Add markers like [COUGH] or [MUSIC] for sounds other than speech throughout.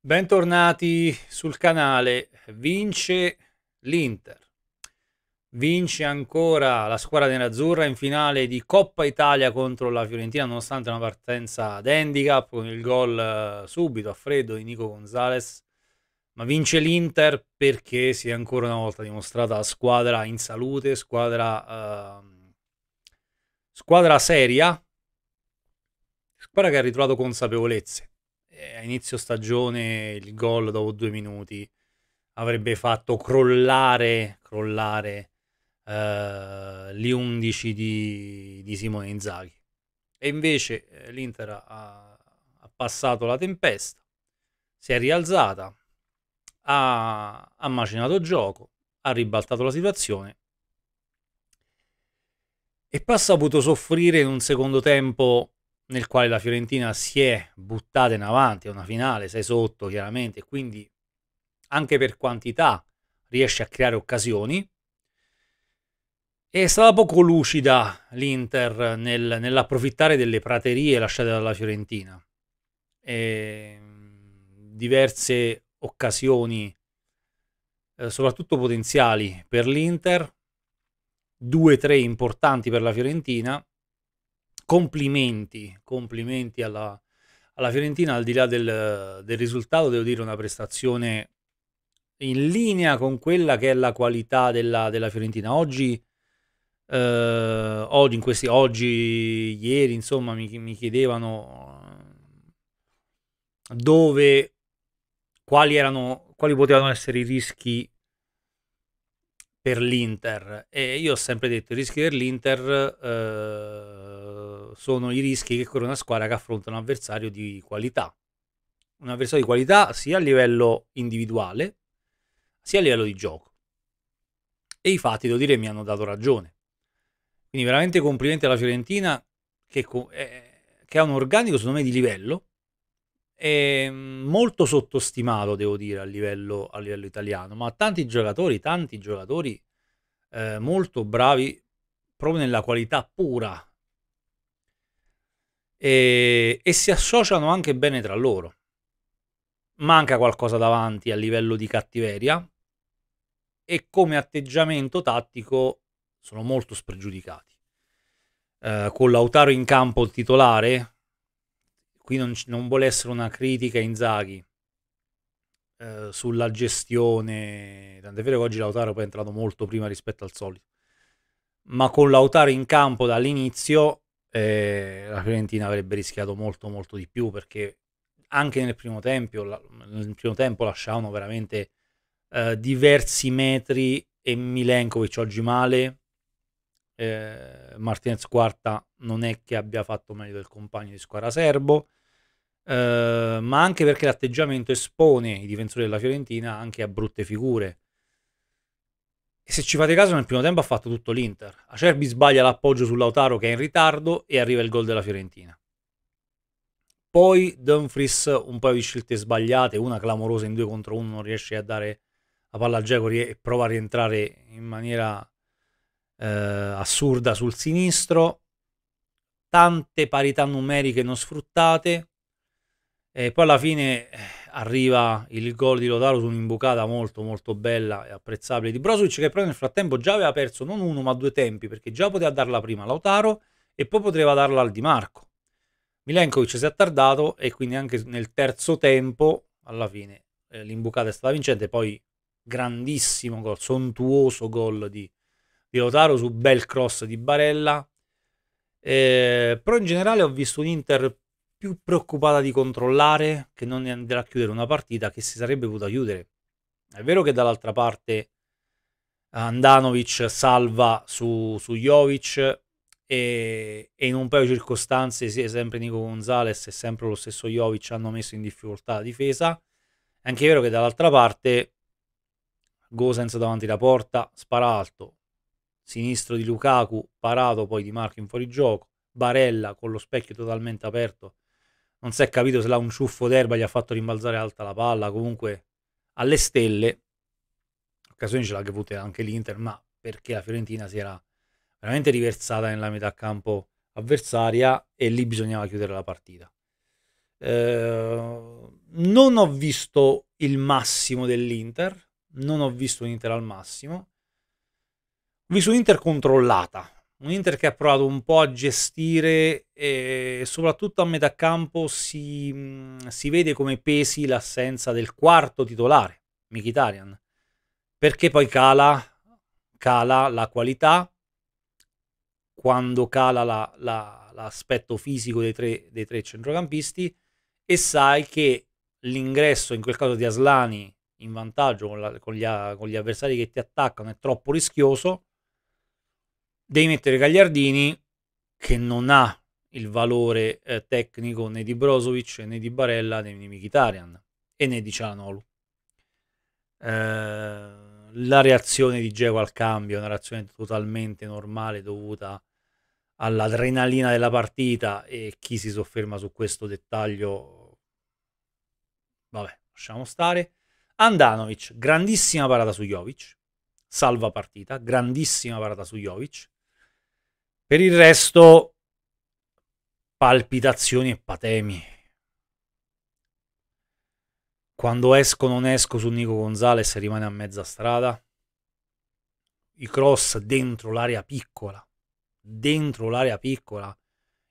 Bentornati sul canale. Vince l'Inter. Vince ancora la squadra nerazzurra in finale di Coppa Italia contro la Fiorentina, nonostante una partenza ad handicap con il gol eh, subito a freddo di Nico Gonzalez. Ma vince l'Inter perché si è ancora una volta dimostrata squadra in salute, squadra, eh, squadra seria, squadra che ha ritrovato consapevolezze eh, a inizio stagione il gol dopo due minuti avrebbe fatto crollare, crollare eh, gli 11 di, di, Simone Inzaghi. E invece eh, l'Inter ha, ha passato la tempesta, si è rialzata, ha, ha macinato gioco, ha ribaltato la situazione e poi ha saputo soffrire in un secondo tempo nel quale la Fiorentina si è buttata in avanti, è una finale, sei sotto chiaramente, quindi anche per quantità riesce a creare occasioni. È stata poco lucida l'Inter nel, nell'approfittare delle praterie lasciate dalla Fiorentina. E ehm, diverse occasioni, eh, soprattutto potenziali per l'Inter, due o tre importanti per la Fiorentina, complimenti, complimenti alla, alla, Fiorentina, al di là del, del risultato, devo dire una prestazione in linea con quella che è la qualità della, della Fiorentina. Oggi, eh, oggi, in questi, oggi, ieri, insomma, mi, mi, chiedevano eh, dove, quali, erano, quali potevano essere i rischi per l'Inter. E io ho sempre detto, i rischi per l'Inter... Eh, sono i rischi che corre una squadra che affronta un avversario di qualità. Un avversario di qualità sia a livello individuale sia a livello di gioco. E i fatti, devo dire, mi hanno dato ragione. Quindi veramente complimenti alla Fiorentina che, eh, che ha un organico, secondo me, di livello. È mm, molto sottostimato, devo dire, a livello, a livello italiano, ma tanti giocatori, tanti giocatori eh, molto bravi proprio nella qualità pura e, e si associano anche bene tra loro. Manca qualcosa davanti a livello di cattiveria e come atteggiamento tattico sono molto spregiudicati. Eh, con Lautaro in campo il titolare, qui non, non vuole essere una critica Inzaghi eh, sulla gestione, tant'è vero che oggi Lautaro è entrato molto prima rispetto al solito, ma con Lautaro in campo dall'inizio eh, la Fiorentina avrebbe rischiato molto molto di più perché anche nel primo tempo, la, nel primo tempo lasciavano veramente eh, diversi metri e Milenkovic oggi male. Eh, Martinez quarta non è che abbia fatto meglio del compagno di squadra serbo, eh, ma anche perché l'atteggiamento espone i difensori della Fiorentina anche a brutte figure. E se ci fate caso, nel primo tempo ha fatto tutto l'Inter. Acerbi sbaglia l'appoggio sull'Autaro che è in ritardo e arriva il gol della Fiorentina. Poi Dumfries un paio di scelte sbagliate, una clamorosa in 2 contro 1, non riesce a dare la palla a Gregory e prova a rientrare in maniera eh, assurda sul sinistro. Tante parità numeriche non sfruttate. E poi alla fine eh, arriva il gol di Lotaro su un'imbucata molto molto bella e apprezzabile di Brozovic che però nel frattempo già aveva perso non uno ma due tempi perché già poteva darla prima a Lautaro e poi poteva darla al Di Marco. Milenkovic si è attardato e quindi anche nel terzo tempo alla fine eh, l'imbucata è stata vincente poi grandissimo gol, sontuoso gol di, di Lotaro su bel cross di Barella eh, però in generale ho visto un Inter più preoccupata di controllare che non di andare a chiudere una partita che si sarebbe potuta chiudere. È vero che dall'altra parte eh, Andanovic salva su, su Jovic e, e, in un paio di circostanze sia sempre Nico Gonzalez e sempre lo stesso Jovic hanno messo in difficoltà la difesa. È anche vero che dall'altra parte Gosens davanti alla porta, spara alto, sinistro di Lukaku, parato poi di Marco in fuorigioco, Barella con lo specchio totalmente aperto non si è capito se là un ciuffo d'erba gli ha fatto rimbalzare alta la palla, comunque alle stelle, occasioni ce l'ha avute anche l'Inter, ma perché la Fiorentina si era veramente riversata nella metà campo avversaria e lì bisognava chiudere la partita. Eh, non ho visto il massimo dell'Inter, non ho visto l'Inter al massimo, ho visto un'Inter controllata, un Inter che ha provato un po' a gestire e soprattutto a metà campo si, si vede come pesi l'assenza del quarto titolare, Mkhitaryan, perché poi cala, cala la qualità, quando cala la, la, l'aspetto fisico dei tre, dei tre centrocampisti e sai che l'ingresso in quel caso di Aslani in vantaggio con, la, con, gli, con gli avversari che ti attaccano è troppo rischioso devi mettere Gagliardini che non ha il valore eh, tecnico né di Brozovic né di Barella né di Mkhitaryan e né di Cialanolu. Eh, la reazione di Dzeko al cambio è una reazione totalmente normale dovuta all'adrenalina della partita e chi si sofferma su questo dettaglio vabbè, lasciamo stare. Andanovic, grandissima parata su Jovic, salva partita, grandissima parata su Jovic per il resto, palpitazioni e patemi. Quando esco o non esco su Nico Gonzalez rimane a mezza strada. I cross dentro l'area piccola. Dentro l'area piccola.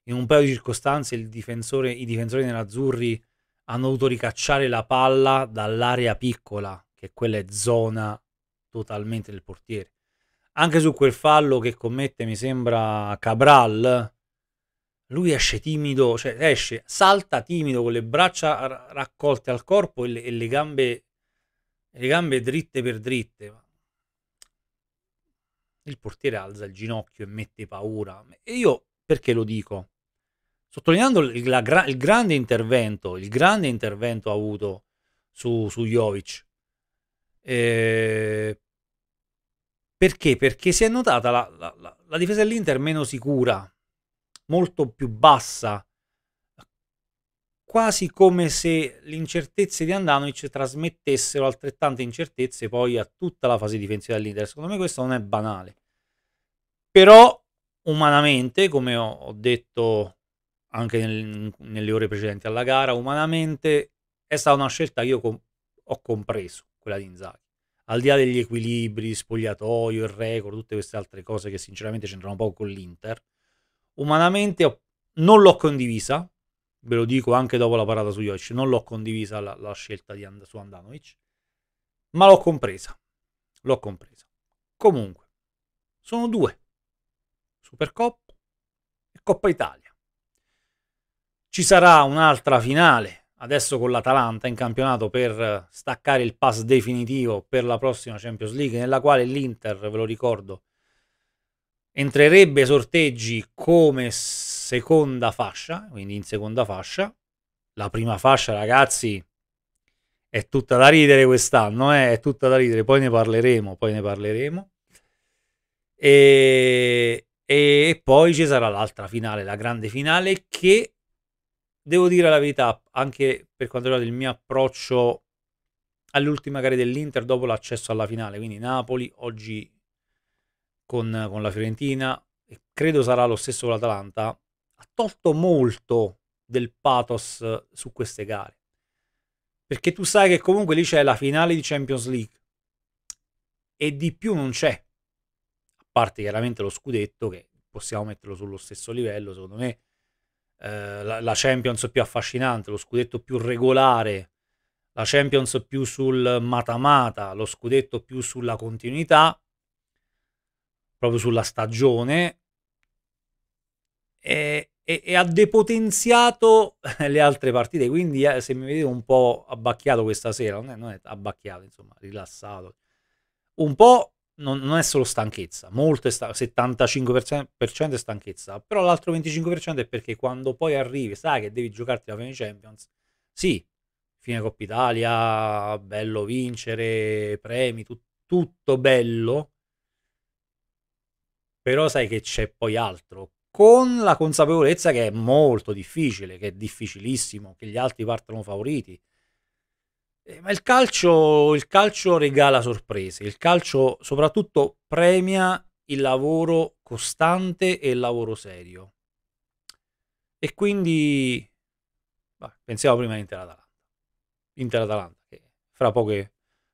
In un paio di circostanze difensore, i difensori nerazzurri hanno dovuto ricacciare la palla dall'area piccola, che quella è zona totalmente del portiere anche su quel fallo che commette, mi sembra, Cabral, lui esce timido, cioè esce, salta timido con le braccia raccolte al corpo e le, e le, gambe, le gambe dritte per dritte. Il portiere alza il ginocchio e mette paura. E io perché lo dico? Sottolineando il, la, il grande intervento, il grande intervento avuto su, su Jovic. Eh, perché? Perché si è notata la, la, la, la difesa dell'Inter meno sicura, molto più bassa, quasi come se le incertezze di Andanovic trasmettessero altrettante incertezze poi a tutta la fase difensiva dell'Inter. Secondo me questo non è banale. Però umanamente, come ho detto anche nel, nelle ore precedenti alla gara, umanamente è stata una scelta che io com ho compreso, quella di Inzaghi al di là degli equilibri, spogliatoio, il record, tutte queste altre cose che sinceramente c'entrano poco con l'Inter, umanamente non l'ho condivisa, ve lo dico anche dopo la parata su Jovic, non l'ho condivisa la, la scelta And- su Andanovic, ma l'ho compresa, l'ho compresa. Comunque, sono due, Supercoppa e Coppa Italia. Ci sarà un'altra finale adesso con l'Atalanta in campionato per staccare il pass definitivo per la prossima Champions League, nella quale l'Inter, ve lo ricordo, entrerebbe sorteggi come seconda fascia, quindi in seconda fascia. La prima fascia, ragazzi, è tutta da ridere quest'anno, eh? è tutta da ridere, poi ne parleremo, poi ne parleremo. E, e poi ci sarà l'altra finale, la grande finale che Devo dire la verità, anche per quanto riguarda il mio approccio all'ultima gara dell'Inter dopo l'accesso alla finale, quindi Napoli oggi con, con la Fiorentina, e credo sarà lo stesso con l'Atalanta, ha tolto molto del pathos su queste gare. Perché tu sai che comunque lì c'è la finale di Champions League e di più non c'è. A parte chiaramente lo scudetto che possiamo metterlo sullo stesso livello, secondo me eh, la, la, Champions più affascinante, lo scudetto più regolare, la Champions più sul matamata, lo scudetto più sulla continuità, proprio sulla stagione, e, e, e ha depotenziato [LAUGHS] le altre partite. Quindi eh, se mi vedete un po' abbacchiato questa sera, non è, non è abbacchiato, insomma, rilassato, un po' non, non è solo stanchezza, molto è stanchezza, 75% è stanchezza, però l'altro 25% è perché quando poi arrivi, sai che devi giocarti la fine Champions, sì, fine Coppa Italia, bello vincere, premi, tu- tutto bello, però sai che c'è poi altro, con la consapevolezza che è molto difficile, che è difficilissimo, che gli altri partono favoriti, eh, ma il calcio, il calcio regala sorprese, il calcio soprattutto premia il lavoro costante e il lavoro serio. E quindi bah, pensiamo prima a Inter-Atalanta. Inter-Atalanta, che fra poche,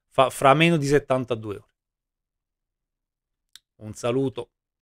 fra, fra meno di 72 ore. Un saluto.